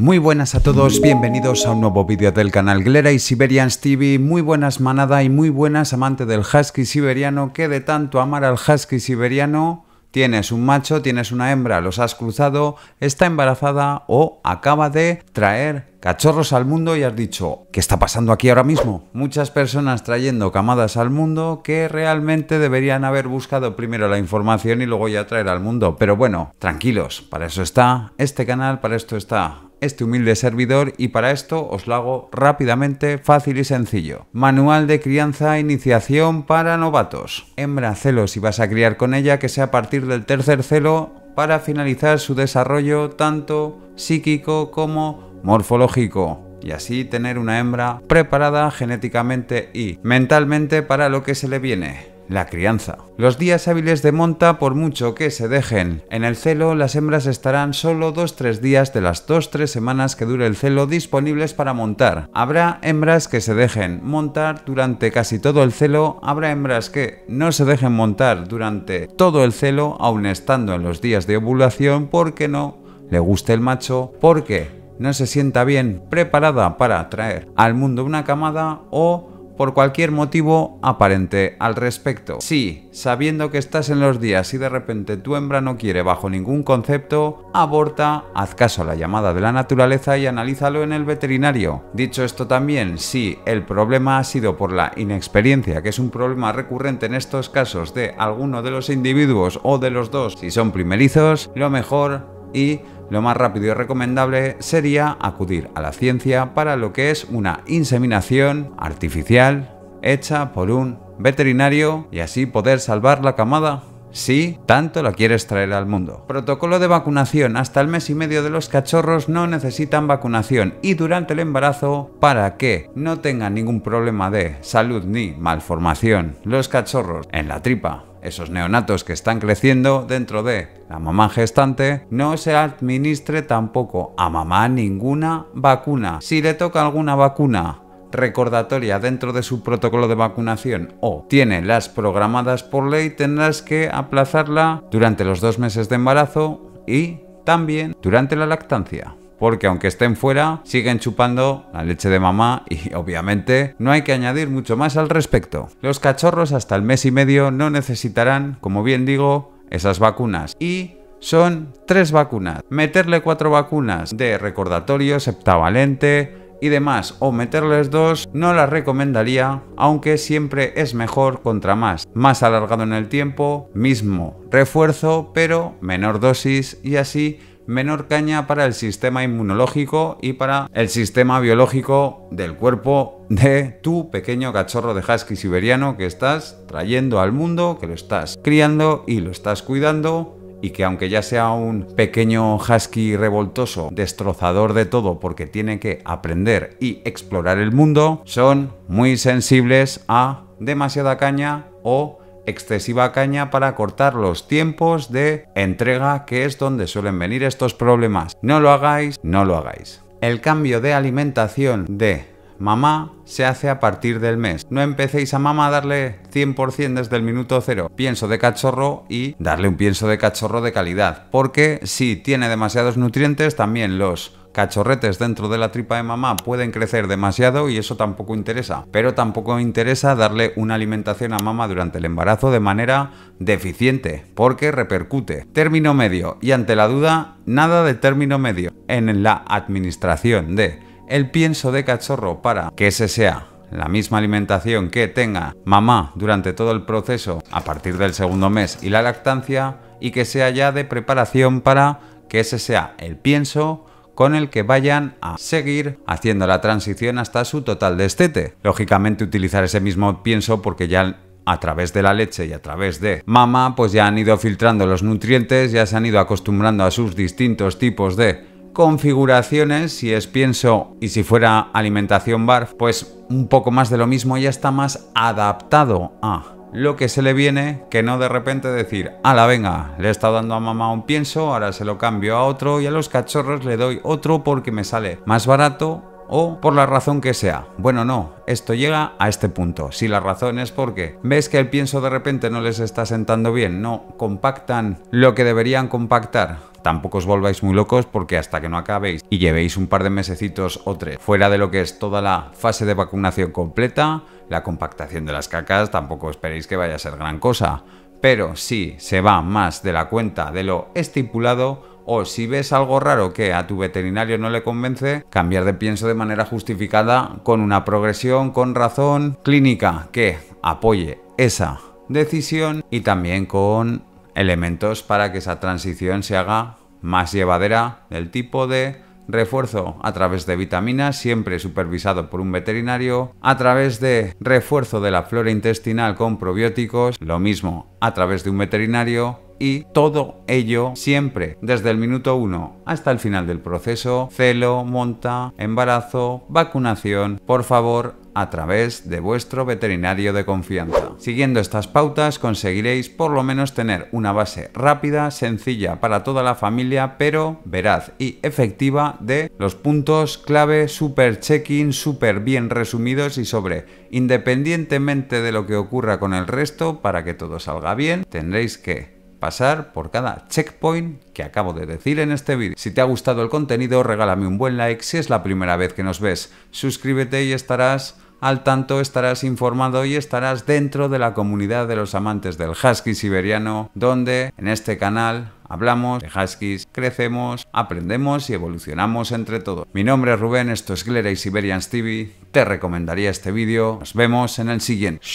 Muy buenas a todos, bienvenidos a un nuevo vídeo del canal Glera y Siberians TV. Muy buenas manada y muy buenas amante del husky siberiano que de tanto amar al husky siberiano... Tienes un macho, tienes una hembra, los has cruzado, está embarazada o acaba de traer cachorros al mundo y has dicho, ¿qué está pasando aquí ahora mismo? Muchas personas trayendo camadas al mundo que realmente deberían haber buscado primero la información y luego ya traer al mundo. Pero bueno, tranquilos, para eso está este canal, para esto está este humilde servidor y para esto os lo hago rápidamente, fácil y sencillo. Manual de crianza e iniciación para novatos. Hembra celos y vas a criar con ella que sea a partir del tercer celo para finalizar su desarrollo tanto psíquico como morfológico y así tener una hembra preparada genéticamente y mentalmente para lo que se le viene la crianza. Los días hábiles de monta, por mucho que se dejen en el celo, las hembras estarán solo 2-3 días de las 2-3 semanas que dure el celo disponibles para montar. Habrá hembras que se dejen montar durante casi todo el celo, habrá hembras que no se dejen montar durante todo el celo, aun estando en los días de ovulación, porque no le guste el macho, porque no se sienta bien preparada para traer al mundo una camada o por cualquier motivo aparente al respecto. Si, sabiendo que estás en los días y de repente tu hembra no quiere bajo ningún concepto, aborta, haz caso a la llamada de la naturaleza y analízalo en el veterinario. Dicho esto también, si el problema ha sido por la inexperiencia, que es un problema recurrente en estos casos de alguno de los individuos o de los dos, si son primerizos, lo mejor y lo más rápido y recomendable sería acudir a la ciencia para lo que es una inseminación artificial hecha por un veterinario y así poder salvar la camada si tanto la quieres traer al mundo. Protocolo de vacunación. Hasta el mes y medio de los cachorros no necesitan vacunación y durante el embarazo para que no tengan ningún problema de salud ni malformación. Los cachorros en la tripa. Esos neonatos que están creciendo dentro de la mamá gestante, no se administre tampoco a mamá ninguna vacuna. Si le toca alguna vacuna recordatoria dentro de su protocolo de vacunación o tiene las programadas por ley, tendrás que aplazarla durante los dos meses de embarazo y también durante la lactancia porque aunque estén fuera, siguen chupando la leche de mamá y obviamente no hay que añadir mucho más al respecto. Los cachorros hasta el mes y medio no necesitarán, como bien digo, esas vacunas y son tres vacunas. Meterle cuatro vacunas de recordatorio, septavalente, y demás o meterles dos no las recomendaría, aunque siempre es mejor contra más, más alargado en el tiempo, mismo refuerzo pero menor dosis y así menor caña para el sistema inmunológico y para el sistema biológico del cuerpo de tu pequeño cachorro de husky siberiano que estás trayendo al mundo, que lo estás criando y lo estás cuidando y que aunque ya sea un pequeño husky revoltoso, destrozador de todo porque tiene que aprender y explorar el mundo, son muy sensibles a demasiada caña o excesiva caña para cortar los tiempos de entrega que es donde suelen venir estos problemas. No lo hagáis, no lo hagáis. El cambio de alimentación de Mamá se hace a partir del mes. No empecéis a mamá a darle 100% desde el minuto cero. Pienso de cachorro y darle un pienso de cachorro de calidad. Porque si tiene demasiados nutrientes, también los cachorretes dentro de la tripa de mamá pueden crecer demasiado y eso tampoco interesa. Pero tampoco interesa darle una alimentación a mamá durante el embarazo de manera deficiente, porque repercute. Término medio. Y ante la duda, nada de término medio en la administración de el pienso de cachorro para que ese sea la misma alimentación que tenga mamá durante todo el proceso a partir del segundo mes y la lactancia y que sea ya de preparación para que ese sea el pienso con el que vayan a seguir haciendo la transición hasta su total destete. Lógicamente utilizar ese mismo pienso porque ya a través de la leche y a través de mamá pues ya han ido filtrando los nutrientes, ya se han ido acostumbrando a sus distintos tipos de configuraciones, si es pienso y si fuera alimentación barf, pues un poco más de lo mismo ya está más adaptado a lo que se le viene que no de repente decir, a la venga, le he estado dando a mamá un pienso, ahora se lo cambio a otro y a los cachorros le doy otro porque me sale más barato o por la razón que sea. Bueno, no, esto llega a este punto. Si la razón es porque ves que el pienso de repente no les está sentando bien, no compactan lo que deberían compactar, tampoco os volváis muy locos porque hasta que no acabéis y llevéis un par de mesecitos o tres fuera de lo que es toda la fase de vacunación completa, la compactación de las cacas tampoco esperéis que vaya a ser gran cosa. Pero si se va más de la cuenta de lo estipulado, o si ves algo raro que a tu veterinario no le convence, cambiar de pienso de manera justificada con una progresión con razón clínica que apoye esa decisión y también con elementos para que esa transición se haga más llevadera del tipo de refuerzo a través de vitaminas, siempre supervisado por un veterinario, a través de refuerzo de la flora intestinal con probióticos, lo mismo a través de un veterinario, y todo ello siempre desde el minuto 1 hasta el final del proceso, celo, monta, embarazo, vacunación, por favor, a través de vuestro veterinario de confianza. Siguiendo estas pautas conseguiréis por lo menos tener una base rápida, sencilla para toda la familia, pero veraz y efectiva de los puntos clave super check-in, súper bien resumidos y sobre, independientemente de lo que ocurra con el resto, para que todo salga bien, tendréis que pasar por cada checkpoint que acabo de decir en este vídeo. Si te ha gustado el contenido, regálame un buen like si es la primera vez que nos ves. Suscríbete y estarás al tanto, estarás informado y estarás dentro de la comunidad de los amantes del husky siberiano, donde en este canal hablamos de huskies, crecemos, aprendemos y evolucionamos entre todos. Mi nombre es Rubén, esto es Glera y Siberians TV. Te recomendaría este vídeo. Nos vemos en el siguiente.